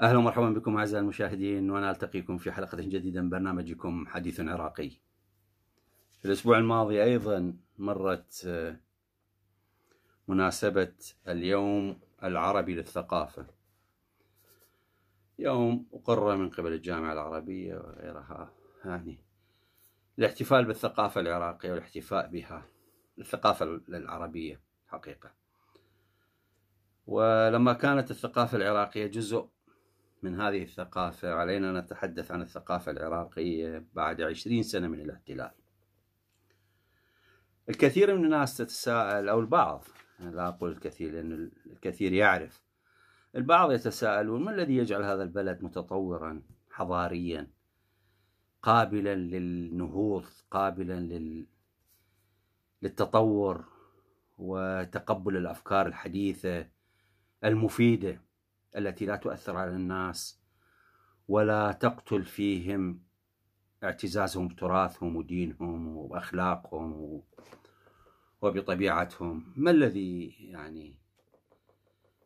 اهلا ومرحبا بكم اعزائي المشاهدين وانا التقيكم في حلقه جديده من برنامجكم حديث عراقي. في الاسبوع الماضي ايضا مرت آه، مناسبه اليوم العربي للثقافه. يوم أقر من قبل الجامعة العربية وغيرها يعني الاحتفال بالثقافة العراقية والاحتفاء بها الثقافة العربية حقيقة ولما كانت الثقافة العراقية جزء من هذه الثقافة علينا أن نتحدث عن الثقافة العراقية بعد عشرين سنة من الاحتلال الكثير من الناس تتساءل أو البعض لا أقول الكثير لأن الكثير يعرف البعض يتساءلون ما الذي يجعل هذا البلد متطورا حضاريا قابلا للنهوض قابلا لل... للتطور وتقبل الافكار الحديثه المفيده التي لا تؤثر على الناس ولا تقتل فيهم اعتزازهم بتراثهم ودينهم واخلاقهم وبطبيعتهم ما الذي يعني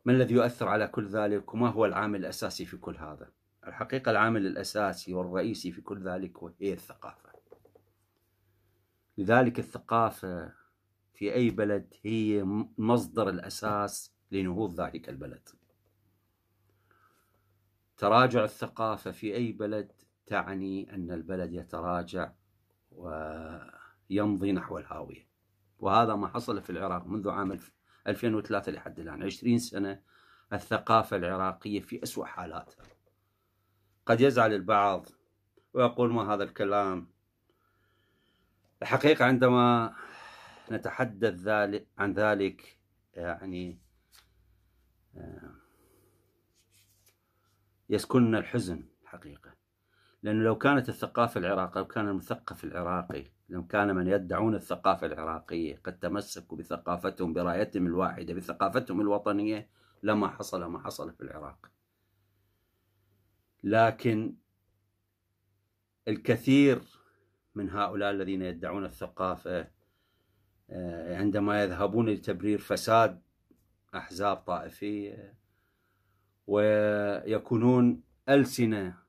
ما الذي يؤثر على كل ذلك وما هو العامل الأساسي في كل هذا الحقيقة العامل الأساسي والرئيسي في كل ذلك هي الثقافة لذلك الثقافة في أي بلد هي مصدر الأساس لنهوض ذلك البلد تراجع الثقافة في أي بلد تعني أن البلد يتراجع ويمضي نحو الهاوية وهذا ما حصل في العراق منذ عام 2003 لحد الآن 20 سنة الثقافة العراقية في اسوء حالاتها قد يزعل البعض ويقول ما هذا الكلام الحقيقة عندما نتحدث ذلك عن ذلك يعني آه، يسكننا الحزن حقيقة لأنه لو كانت الثقافة العراقية لو كان المثقف العراقي لم كان من يدعون الثقافة العراقية قد تمسكوا بثقافتهم برايتهم الواحدة بثقافتهم الوطنية لما حصل ما حصل في العراق لكن الكثير من هؤلاء الذين يدعون الثقافة آه، عندما يذهبون لتبرير فساد أحزاب طائفية ويكونون ألسنة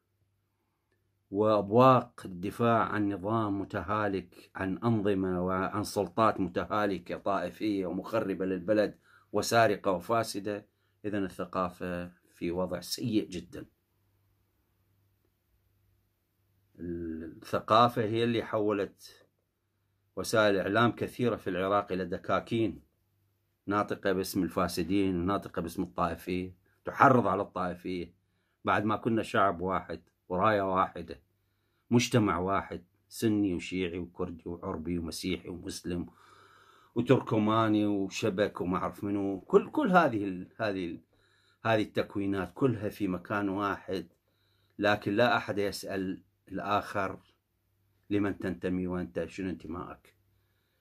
وأبواق الدفاع عن نظام متهالك عن أنظمة وعن سلطات متهالكة طائفية ومخربة للبلد وسارقة وفاسدة إذا الثقافة في وضع سيء جدا الثقافة هي اللي حولت وسائل إعلام كثيرة في العراق إلى دكاكين ناطقة باسم الفاسدين ناطقة باسم الطائفية تحرض على الطائفية بعد ما كنا شعب واحد وراية واحدة مجتمع واحد سني وشيعي وكردي وعربي ومسيحي ومسلم وتركماني وشبك وما اعرف منو كل كل هذه الـ هذه الـ هذه التكوينات كلها في مكان واحد لكن لا احد يسال الاخر لمن تنتمي وانت شنو انتمائك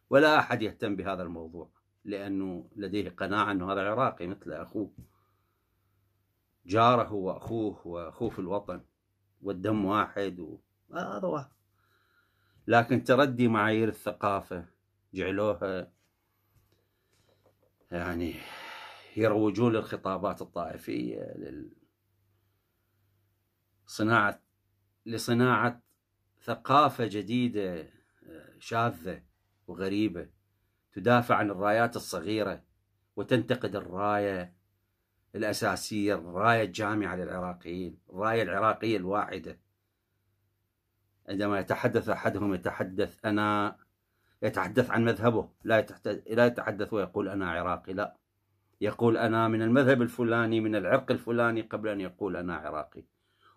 ولا احد يهتم بهذا الموضوع لانه لديه قناعه انه هذا عراقي مثل اخوه جاره واخوه واخوه في الوطن والدم واحد وهذا واحد لكن تردي معايير الثقافة جعلوها يعني يروجون للخطابات الطائفية لل... صناعة لصناعة ثقافة جديدة شاذة وغريبة تدافع عن الرايات الصغيرة وتنتقد الراية الأساسية الراية الجامعة للعراقيين الراية العراقية الواحدة عندما يتحدث أحدهم يتحدث أنا يتحدث عن مذهبه لا لا يتحدث ويقول أنا عراقي لا يقول أنا من المذهب الفلاني من العرق الفلاني قبل أن يقول أنا عراقي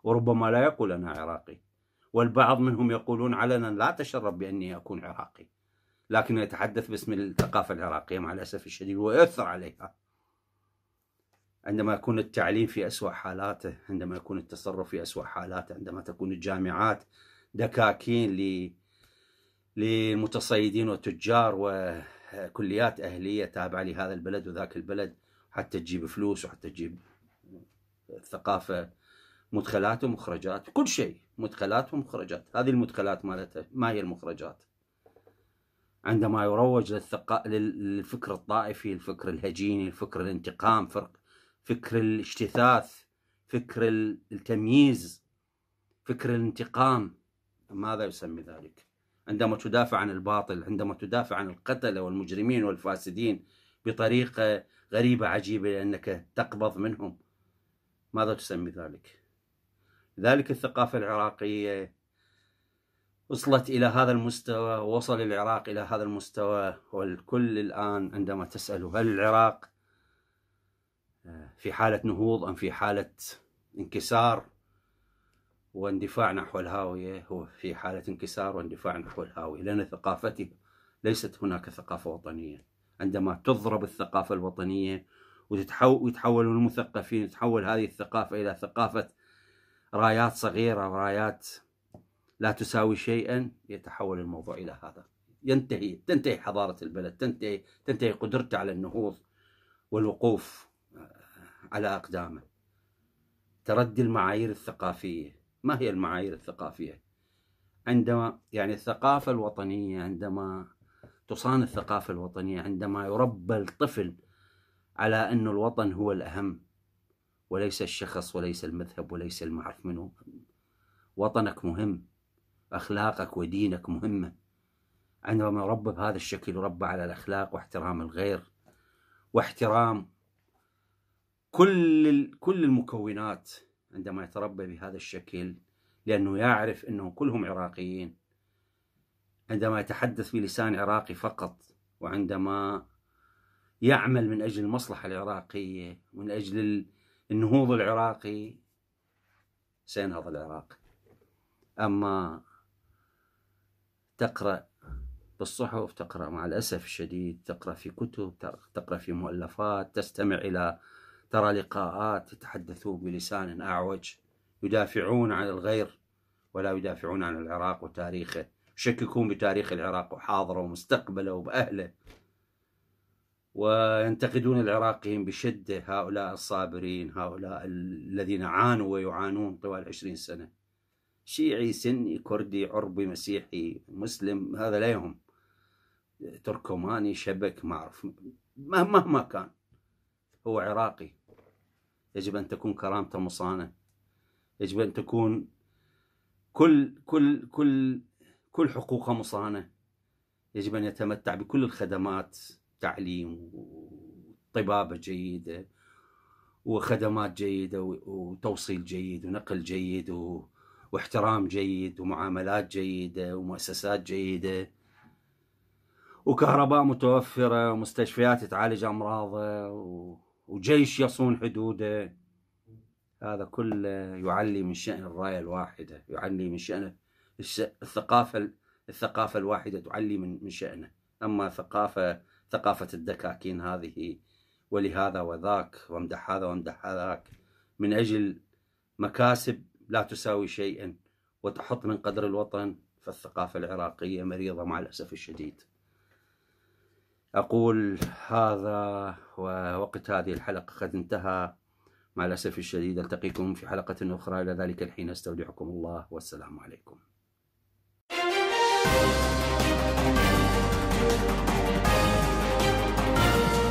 وربما لا يقول أنا عراقي والبعض منهم يقولون علنا لا تشرب بأني أكون عراقي لكن يتحدث باسم الثقافة العراقية مع الأسف الشديد ويؤثر عليها عندما يكون التعليم في أسوأ حالاته عندما يكون التصرف في أسوأ حالاته عندما تكون الجامعات دكاكين ل للمتصيدين وتجار وكليات أهلية تابعة لهذا البلد وذاك البلد حتى تجيب فلوس وحتى تجيب الثقافة مدخلات ومخرجات كل شيء مدخلات ومخرجات هذه المدخلات مالتها ما هي المخرجات عندما يروج للفكر الطائفي الفكر الهجيني الفكر الانتقام فرق فكر الاجتثاث فكر التمييز فكر الانتقام ماذا يسمي ذلك عندما تدافع عن الباطل عندما تدافع عن القتلة والمجرمين والفاسدين بطريقة غريبة عجيبة لأنك تقبض منهم ماذا تسمي ذلك ذلك الثقافة العراقية وصلت إلى هذا المستوى ووصل العراق إلى هذا المستوى والكل الآن عندما تسأل هل العراق آه، في حالة نهوض أم في حالة انكسار واندفاع نحو الهاوية هو في حالة انكسار واندفاع نحو الهاوية لأن ثقافته ليست هناك ثقافة وطنية عندما تضرب الثقافة الوطنية ويتحول المثقفين تحول هذه الثقافة إلى ثقافة رايات صغيرة ورايات لا تساوي شيئا يتحول الموضوع إلى هذا ينتهي تنتهي حضارة البلد تنتهي تنتهي قدرته على النهوض والوقوف على أقدامه تردي المعايير الثقافية ما هي المعايير الثقافية عندما يعني الثقافة الوطنية عندما تصان الثقافة الوطنية عندما يربى الطفل على أن الوطن هو الأهم وليس الشخص وليس المذهب وليس المعرف منه وطنك مهم أخلاقك ودينك مهمة عندما يربى بهذا الشكل يربى على الأخلاق واحترام الغير واحترام كل كل المكونات عندما يتربى بهذا الشكل لأنه يعرف أنهم كلهم عراقيين عندما يتحدث بلسان عراقي فقط وعندما يعمل من أجل المصلحة العراقية ومن أجل النهوض العراقي سينهض العراق أما تقرأ بالصحف تقرأ مع الأسف الشديد تقرأ في كتب تقرأ في مؤلفات تستمع إلى ترى لقاءات يتحدثون بلسان أعوج يدافعون عن الغير ولا يدافعون عن العراق وتاريخه يشككون بتاريخ العراق وحاضره ومستقبله وبأهله وينتقدون العراقيين بشدة هؤلاء الصابرين هؤلاء الذين عانوا ويعانون طوال عشرين سنة شيعي سني كردي عربي مسيحي مسلم هذا لا يهم تركماني شبك ما أعرف مهما كان هو عراقي يجب أن تكون كرامته مصانة يجب أن تكون كل كل كل كل حقوقه مصانة يجب أن يتمتع بكل الخدمات تعليم وطبابة جيدة وخدمات جيدة وتوصيل جيد ونقل جيد واحترام جيد ومعاملات جيدة ومؤسسات جيدة وكهرباء متوفرة ومستشفيات تعالج أمراضه و... وجيش يصون حدوده هذا كله يعلي من شأن الراية الواحدة يعلي من شأن الثقافة الثقافة الواحدة تعلي من من شأنه أما ثقافة ثقافة الدكاكين هذه ولهذا وذاك وامدح هذا وامدح هذاك من أجل مكاسب لا تساوي شيئا وتحط من قدر الوطن فالثقافة العراقية مريضة مع الأسف الشديد أقول هذا ووقت هذه الحلقة قد انتهى مع الأسف الشديد ألتقيكم في حلقة أخرى إلى ذلك الحين أستودعكم الله والسلام عليكم Thank you.